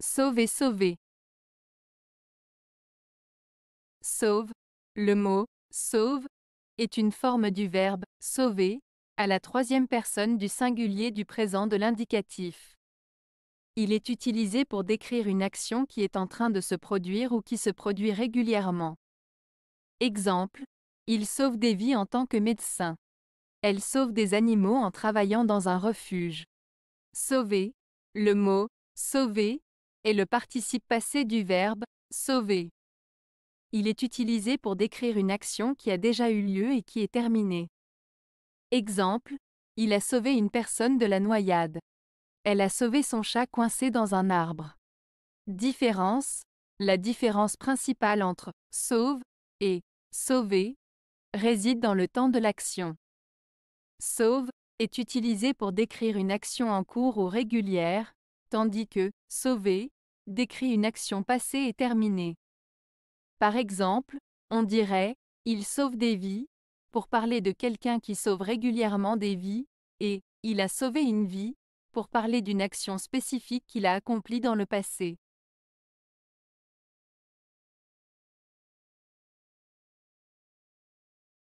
Sauver, sauver. Sauve. Le mot sauve est une forme du verbe sauver à la troisième personne du singulier du présent de l'indicatif. Il est utilisé pour décrire une action qui est en train de se produire ou qui se produit régulièrement. Exemple, il sauve des vies en tant que médecin. Elle sauve des animaux en travaillant dans un refuge. Sauver, le mot sauver est le participe passé du verbe sauver. Il est utilisé pour décrire une action qui a déjà eu lieu et qui est terminée. Exemple, il a sauvé une personne de la noyade. Elle a sauvé son chat coincé dans un arbre. Différence, la différence principale entre sauve et sauver réside dans le temps de l'action. Sauve est utilisé pour décrire une action en cours ou régulière, tandis que sauver décrit une action passée et terminée. Par exemple, on dirait il sauve des vies pour parler de quelqu'un qui sauve régulièrement des vies et il a sauvé une vie pour parler d'une action spécifique qu'il a accomplie dans le passé.